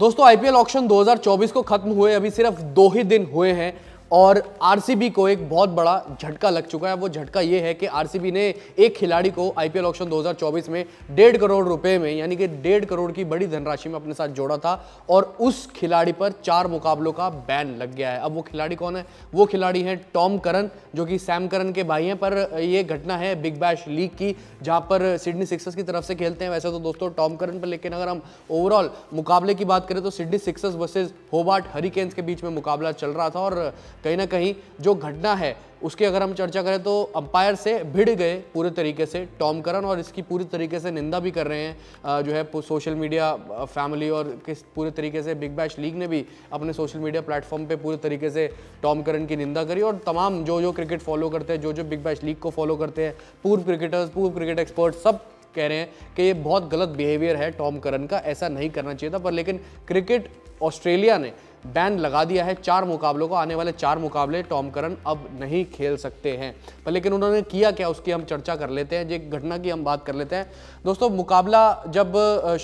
दोस्तों IPL auction 2024 को खत्म हुए अभी सिर्फ दो ही दिन हुए हैं और आरसीबी को एक बहुत बड़ा झटका लग चुका है वो झटका ये है कि आरसीबी ने एक खिलाड़ी को आईपीएल ऑक्शन 2024 में डेढ़ करोड़ रुपए में यानी कि डेढ़ करोड़ की बड़ी धनराशि में अपने साथ जोड़ा था और उस खिलाड़ी पर चार मुकाबलों का बैन लग गया है अब वो खिलाड़ी कौन है वो खिलाड़ी हैं टॉम करन जो कि सैम करन के भाई हैं पर ये घटना है बिग बैश लीग की जहाँ पर सिडनी सिक्सर्स की तरफ से खेलते हैं वैसे तो दोस्तों टॉम करन पर लेकिन अगर हम ओवरऑल मुकाबले की बात करें तो Sydney Sixers versus Hobart Hurricanes के बीच में मुकाबला चल रहा था और कहीं ना कहीं जो घटना है उसकी अगर हम चर्चा करें तो अंपायर से भिड़ गए पूरे तरीके से टॉम करन और इसकी पूरी तरीके से निंदा भी कर रहे हैं जो है सोशल मीडिया फैमिली और किस पूरे तरीके से बिग बैश लीग ने भी अपने सोशल मीडिया प्लेटफॉर्म पे पूरे तरीके से टॉम करन की निंदा करी और तमाम जो जो क्रिकेट फॉलो करते हैं जो जो बिग बैश लीग को फॉलो करते हैं पूर्व क्रिकेटर्स पूर्व क्रिकेट एक्सपर्ट सब कह रहे हैं कि ये बहुत गलत बिहेवियर है टॉम करन का ऐसा नहीं करना चाहिए था पर लेकिन क्रिकेट ऑस्ट्रेलिया ने बैन लगा दिया है चार मुकाबलों को आने वाले चार मुकाबले टॉम करन अब नहीं खेल सकते हैं पर लेकिन उन्होंने किया क्या उसकी हम चर्चा कर लेते हैं जो घटना की हम बात कर लेते हैं दोस्तों मुकाबला जब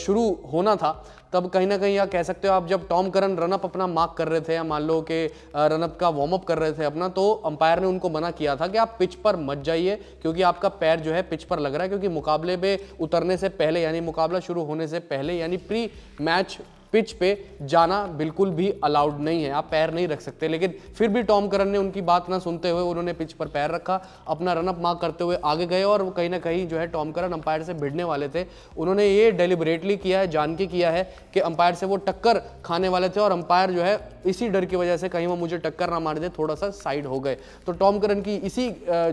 शुरू होना था तब कहीं ना कहीं या कह सकते हो आप जब टॉम करन रनअप अपना मार्क कर रहे थे या मान लो कि रनअप का वार्म अप कर रहे थे अपना तो अंपायर ने उनको मना किया था कि आप पिच पर मत जाइए क्योंकि आपका पैर जो है पिच पर लग रहा है क्योंकि मुकाबले में उतरने से पहले यानी मुकाबला शुरू होने से पहले यानी प्री मैच पिच पे जाना बिल्कुल भी अलाउड नहीं है आप पैर नहीं रख सकते लेकिन फिर भी टॉम करन ने उनकी बात ना सुनते हुए उन्होंने पिच पर पैर रखा अपना रनअप मार्क करते हुए आगे गए और कहीं ना कहीं जो है टॉम करन अंपायर से भिड़ने वाले थे उन्होंने ये डेलिबरेटली किया है जान के किया है कि अंपायर से वो टक्कर खाने वाले थे और अंपायर जो है इसी डर की वजह से कहीं वो मुझे टक्कर ना मार दे थोड़ा सा साइड हो गए तो टॉम करन की इसी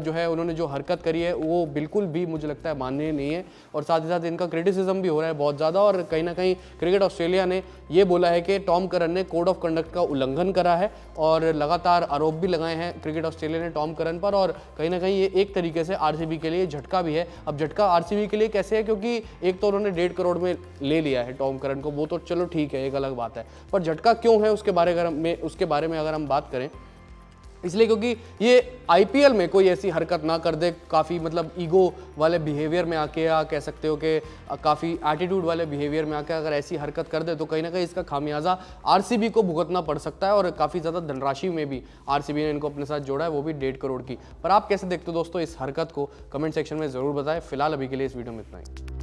जो है उन्होंने जो हरकत करी है वो बिल्कुल भी मुझे लगता है मान्य नहीं है और साथ ही साथ इनका क्रिटिसिज्म भी हो रहा है बहुत ज़्यादा और कहीं ना कहीं क्रिकेट ऑस्ट्रेलिया ने ये बोला है कि टॉम करन ने कोड ऑफ कंडक्ट का उल्लंघन करा है और लगातार आरोप भी लगाए हैं क्रिकेट ऑस्ट्रेलिया ने टॉम करन पर और कहीं ना कहीं ये एक तरीके से आर के लिए झटका भी है अब झटका आर के लिए कैसे है क्योंकि एक तो उन्होंने डेढ़ करोड़ में ले लिया है टॉम करन को वो तो चलो ठीक है एक अलग बात है पर झटका क्यों है उसके बारे में उसके बारे में अगर हम बात करें इसलिए क्योंकि ये आईपीएल में कोई ऐसी हरकत ना कर दे काफ़ी मतलब ईगो वाले बिहेवियर में आके या कह सकते हो कि काफ़ी एटीट्यूड वाले बिहेवियर में आके अगर ऐसी हरकत कर दे तो कहीं ना कहीं इसका खामियाजा आरसीबी को भुगतना पड़ सकता है और काफ़ी ज़्यादा धनराशि में भी आरसीबी ने इनको अपने साथ जोड़ा है वो भी डेढ़ करोड़ की पर आप कैसे देखते हो दोस्तों इस हरकत को कमेंट सेक्शन में ज़रूर बताएं फिलहाल अभी के लिए इस वीडियो में इतना ही